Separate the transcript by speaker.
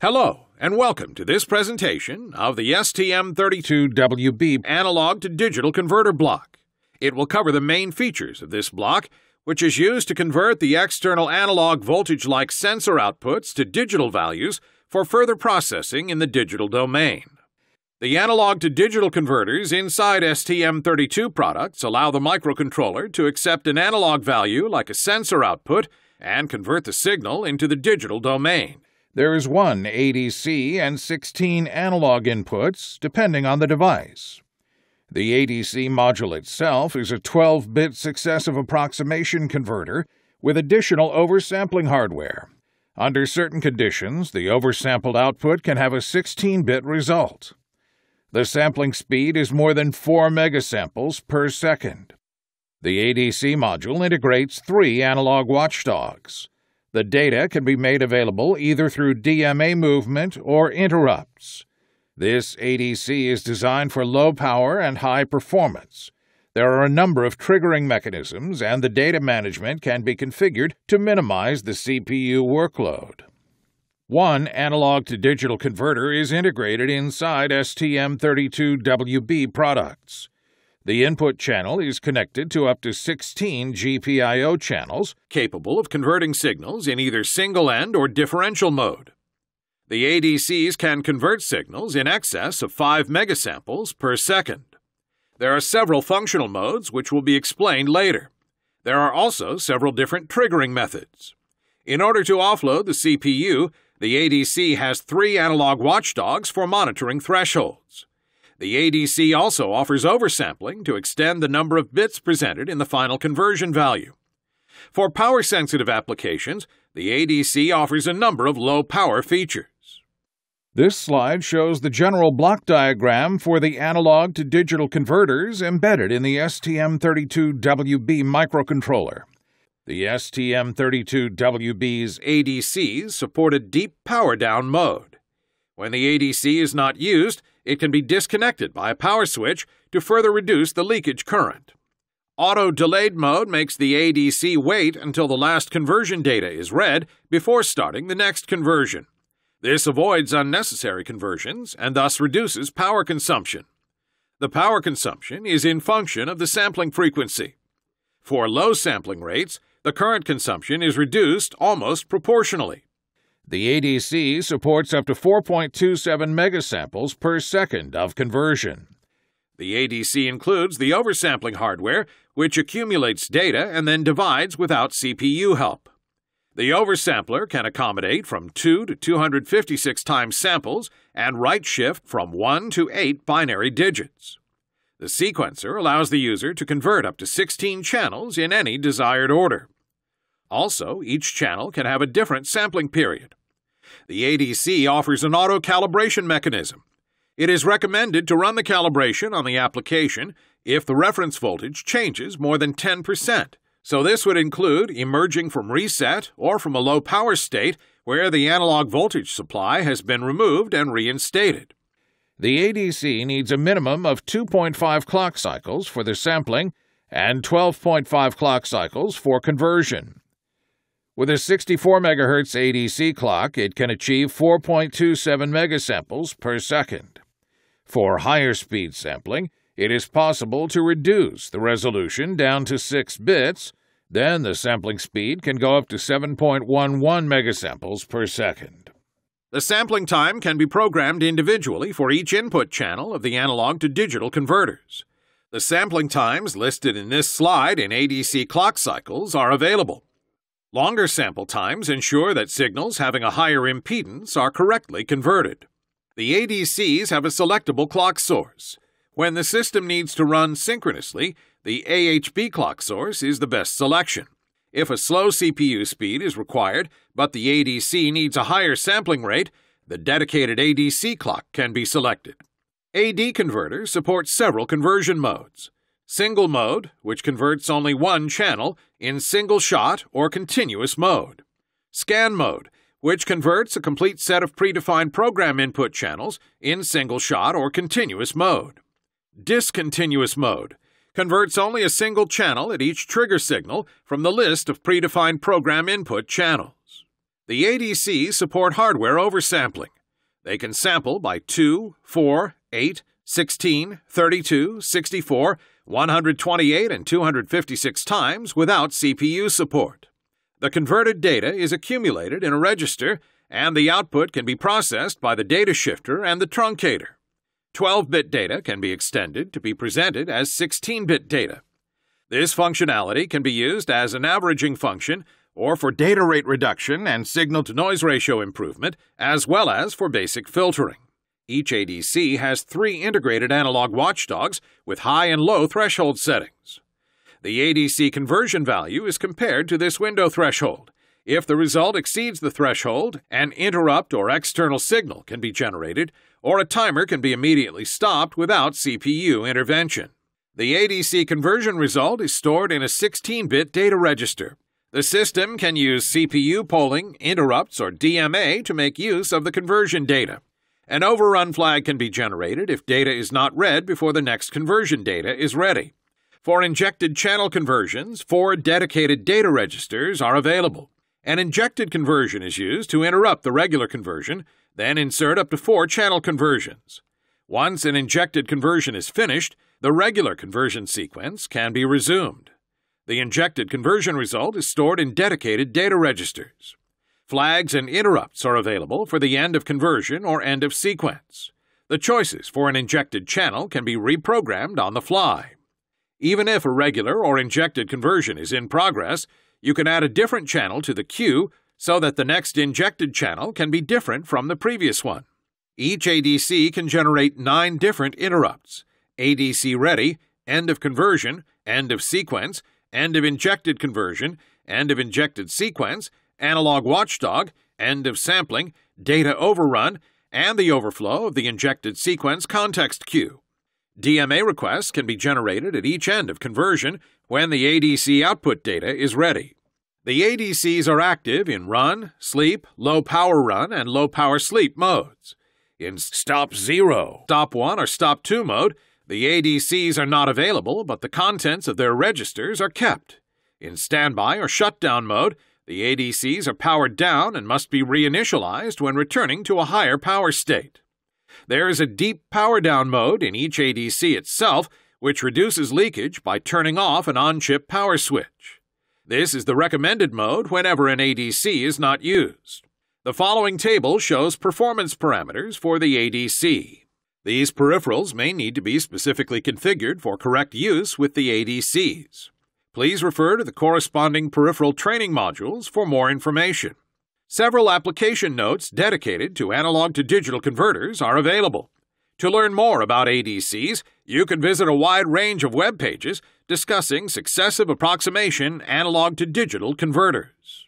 Speaker 1: Hello, and welcome to this presentation of the STM32WB analog to digital converter block. It will cover the main features of this block, which is used to convert the external analog voltage-like sensor outputs to digital values for further processing in the digital domain. The analog to digital converters inside STM32 products allow the microcontroller to accept an analog value like a sensor output and convert the signal into the digital domain. There is one ADC and 16 analog inputs, depending on the device. The ADC module itself is a 12 bit successive approximation converter with additional oversampling hardware. Under certain conditions, the oversampled output can have a 16 bit result. The sampling speed is more than 4 megasamples per second. The ADC module integrates three analog watchdogs. The data can be made available either through DMA movement or interrupts. This ADC is designed for low power and high performance. There are a number of triggering mechanisms, and the data management can be configured to minimize the CPU workload. One analog to digital converter is integrated inside STM32WB products. The input channel is connected to up to 16 GPIO channels capable of converting signals in either single end or differential mode. The ADCs can convert signals in excess of 5 megasamples per second. There are several functional modes which will be explained later. There are also several different triggering methods. In order to offload the CPU, the ADC has three analog watchdogs for monitoring thresholds. The ADC also offers oversampling to extend the number of bits presented in the final conversion value. For power-sensitive applications, the ADC offers a number of low-power features. This slide shows the general block diagram for the analog to digital converters embedded in the STM32WB microcontroller. The STM32WB's ADCs support a deep power down mode. When the ADC is not used, it can be disconnected by a power switch to further reduce the leakage current. Auto delayed mode makes the ADC wait until the last conversion data is read before starting the next conversion. This avoids unnecessary conversions and thus reduces power consumption. The power consumption is in function of the sampling frequency. For low sampling rates, the current consumption is reduced almost proportionally. The ADC supports up to 4.27 megasamples per second of conversion. The ADC includes the oversampling hardware, which accumulates data and then divides without CPU help. The oversampler can accommodate from 2 to 256 times samples and write shift from 1 to 8 binary digits. The sequencer allows the user to convert up to 16 channels in any desired order. Also, each channel can have a different sampling period. The ADC offers an auto-calibration mechanism. It is recommended to run the calibration on the application if the reference voltage changes more than 10%, so this would include emerging from reset or from a low power state where the analog voltage supply has been removed and reinstated. The ADC needs a minimum of 2.5 clock cycles for the sampling and 12.5 clock cycles for conversion. With a 64 MHz ADC clock, it can achieve 4.27 megasamples per second. For higher speed sampling, it is possible to reduce the resolution down to 6 bits, then the sampling speed can go up to 7.11 megasamples per second. The sampling time can be programmed individually for each input channel of the analog to digital converters. The sampling times listed in this slide in ADC clock cycles are available. Longer sample times ensure that signals having a higher impedance are correctly converted. The ADCs have a selectable clock source. When the system needs to run synchronously, the AHB clock source is the best selection. If a slow CPU speed is required, but the ADC needs a higher sampling rate, the dedicated ADC clock can be selected. AD converters support several conversion modes. Single mode, which converts only one channel in single shot or continuous mode. Scan mode, which converts a complete set of predefined program input channels in single shot or continuous mode. Discontinuous mode converts only a single channel at each trigger signal from the list of predefined program input channels. The ADCs support hardware oversampling. They can sample by 2, 4, 8, 16, 32, 64, 128 and 256 times without CPU support. The converted data is accumulated in a register, and the output can be processed by the data shifter and the truncator. 12-bit data can be extended to be presented as 16-bit data. This functionality can be used as an averaging function or for data rate reduction and signal-to-noise ratio improvement, as well as for basic filtering. Each ADC has three integrated analog watchdogs with high and low threshold settings. The ADC conversion value is compared to this window threshold. If the result exceeds the threshold, an interrupt or external signal can be generated, or a timer can be immediately stopped without CPU intervention. The ADC conversion result is stored in a 16-bit data register. The system can use CPU polling, interrupts, or DMA to make use of the conversion data. An overrun flag can be generated if data is not read before the next conversion data is ready. For injected channel conversions, four dedicated data registers are available. An injected conversion is used to interrupt the regular conversion, then insert up to four channel conversions. Once an injected conversion is finished, the regular conversion sequence can be resumed. The injected conversion result is stored in dedicated data registers. Flags and interrupts are available for the end of conversion or end of sequence. The choices for an injected channel can be reprogrammed on the fly. Even if a regular or injected conversion is in progress, you can add a different channel to the queue so that the next injected channel can be different from the previous one. Each ADC can generate nine different interrupts ADC ready, end of conversion, end of sequence, end of injected conversion, end of injected sequence, analog watchdog, end of sampling, data overrun, and the overflow of the injected sequence context queue. DMA requests can be generated at each end of conversion when the ADC output data is ready. The ADCs are active in run, sleep, low power run, and low power sleep modes. In stop 0, stop 1, or stop 2 mode, the ADCs are not available, but the contents of their registers are kept. In standby or shutdown mode, the ADCs are powered down and must be reinitialized when returning to a higher power state. There is a deep power down mode in each ADC itself, which reduces leakage by turning off an on-chip power switch. This is the recommended mode whenever an ADC is not used. The following table shows performance parameters for the ADC. These peripherals may need to be specifically configured for correct use with the ADCs. Please refer to the corresponding peripheral training modules for more information. Several application notes dedicated to analog to digital converters are available. To learn more about ADCs, you can visit a wide range of web pages discussing successive approximation analog to digital converters.